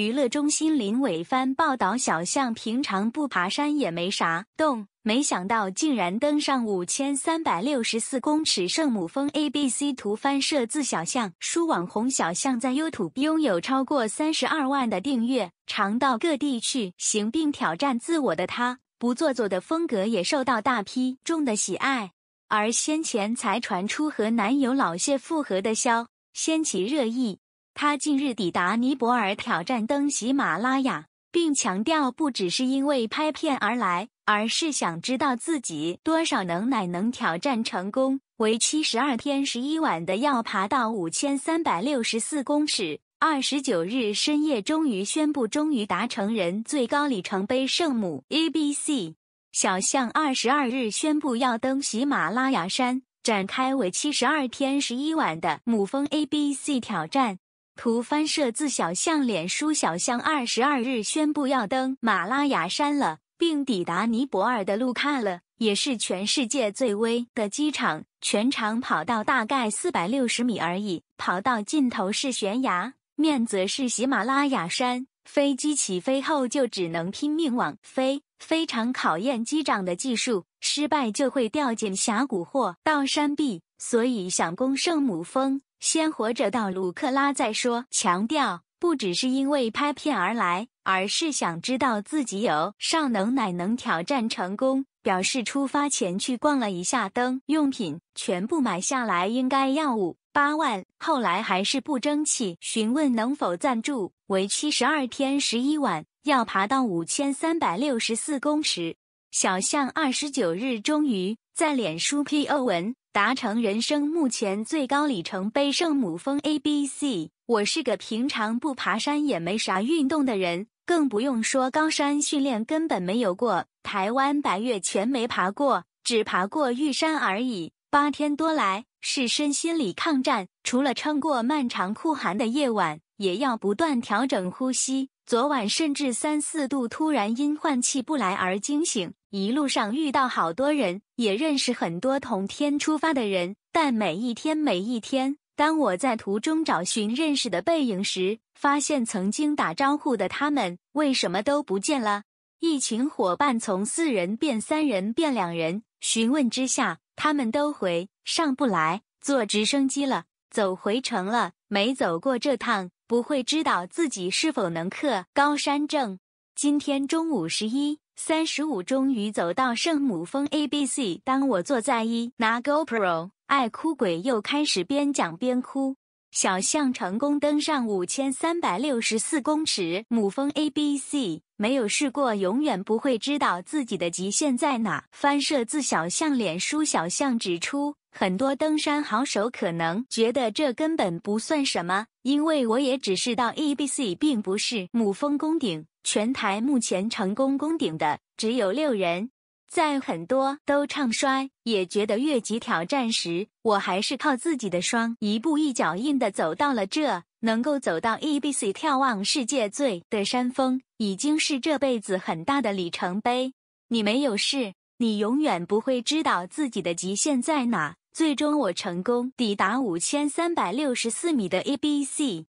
娱乐中心林伟帆报道：小象平常不爬山也没啥动，没想到竟然登上五千三百六十四公尺圣母峰。A B C 图翻摄自小象。书网红小象在 U 土拥有超过三十二万的订阅，常到各地去行并挑战自我的他，不做作的风格也受到大批众的喜爱。而先前才传出和男友老谢复合的消息，掀起热议。他近日抵达尼泊尔挑战登喜马拉雅，并强调不只是因为拍片而来，而是想知道自己多少能耐能挑战成功。为七十二天十一晚的要爬到五千三百六十四公尺。二十九日深夜终于宣布，终于达成人最高里程碑。圣母 A B C 小象二十二日宣布要登喜马拉雅山，展开为期十二天十一晚的母峰 A B C 挑战。图翻摄自小象脸书小象二十二日宣布要登马拉雅山了，并抵达尼泊尔的路卡了，也是全世界最危的机场，全长跑道大概四百六十米而已，跑到尽头是悬崖，面则是喜马拉雅山。飞机起飞后就只能拼命往飞，非常考验机长的技术，失败就会掉进峡谷或到山壁，所以想攻圣母峰。先活着到鲁克拉再说。强调，不只是因为拍片而来，而是想知道自己有上能乃能挑战成功。表示出发前去逛了一下灯用品，全部买下来，应该要五八万。后来还是不争气，询问能否赞助，为七十二天十一晚，要爬到五千三百六十四公尺。小象二十九日终于在脸书 PO 文。达成人生目前最高里程碑——圣母峰 A B C。我是个平常不爬山也没啥运动的人，更不用说高山训练根本没有过。台湾白月全没爬过，只爬过玉山而已。八天多来，是身心里抗战，除了撑过漫长酷寒的夜晚，也要不断调整呼吸。昨晚甚至三四度，突然因换气不来而惊醒。一路上遇到好多人，也认识很多同天出发的人。但每一天每一天，当我在途中找寻认识的背影时，发现曾经打招呼的他们为什么都不见了？一群伙伴从四人变三人变两人，询问之下，他们都回上不来，坐直升机了，走回城了，没走过这趟。不会知道自己是否能克高山症。今天中午十一三十五，终于走到圣母峰 A B C。当我坐在一拿 GoPro，爱哭鬼又开始边讲边哭。小象成功登上五千三百六十四公尺母峰 A B C。没有试过，永远不会知道自己的极限在哪。翻摄自小象脸书。小象指出。很多登山好手可能觉得这根本不算什么，因为我也只是到 ABC，并不是母峰攻顶。全台目前成功攻顶的只有六人，在很多都唱衰，也觉得越级挑战时，我还是靠自己的双，一步一脚印的走到了这，能够走到 ABC，眺望世界最的山峰，已经是这辈子很大的里程碑。你没有事。你永远不会知道自己的极限在哪。最终，我成功抵达五千三百六十四米的 ABC。